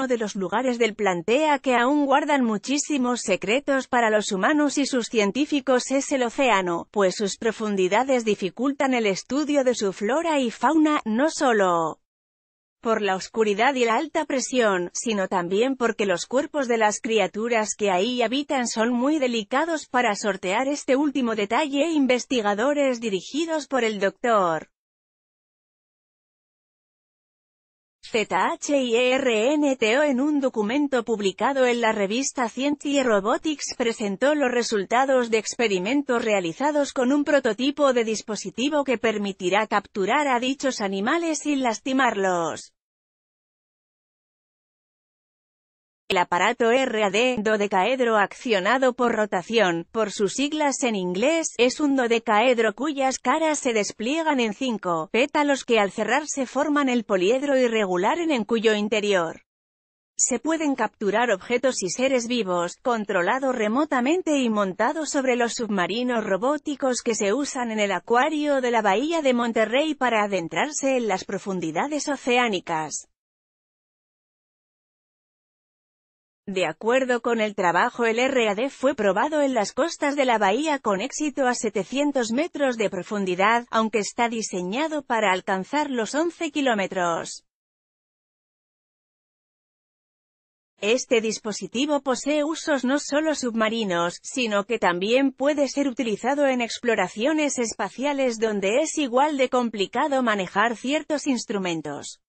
uno de los lugares del plantea que aún guardan muchísimos secretos para los humanos y sus científicos es el océano, pues sus profundidades dificultan el estudio de su flora y fauna, no solo por la oscuridad y la alta presión, sino también porque los cuerpos de las criaturas que ahí habitan son muy delicados para sortear este último detalle investigadores dirigidos por el doctor. ZHIRNTO en un documento publicado en la revista Science Robotics presentó los resultados de experimentos realizados con un prototipo de dispositivo que permitirá capturar a dichos animales sin lastimarlos. El aparato RAD dodecaedro accionado por rotación, por sus siglas en inglés, es un dodecaedro cuyas caras se despliegan en cinco pétalos que al cerrarse forman el poliedro irregular en, cuyo interior se pueden capturar objetos y seres vivos, controlado remotamente y montado sobre los submarinos robóticos que se usan en el acuario de la bahía de Monterrey para adentrarse en las profundidades oceánicas. De acuerdo con el trabajo el RAD fue probado en las costas de la bahía con éxito a 700 metros de profundidad, aunque está diseñado para alcanzar los 11 kilómetros. Este dispositivo posee usos no solo submarinos, sino que también puede ser utilizado en exploraciones espaciales donde es igual de complicado manejar ciertos instrumentos.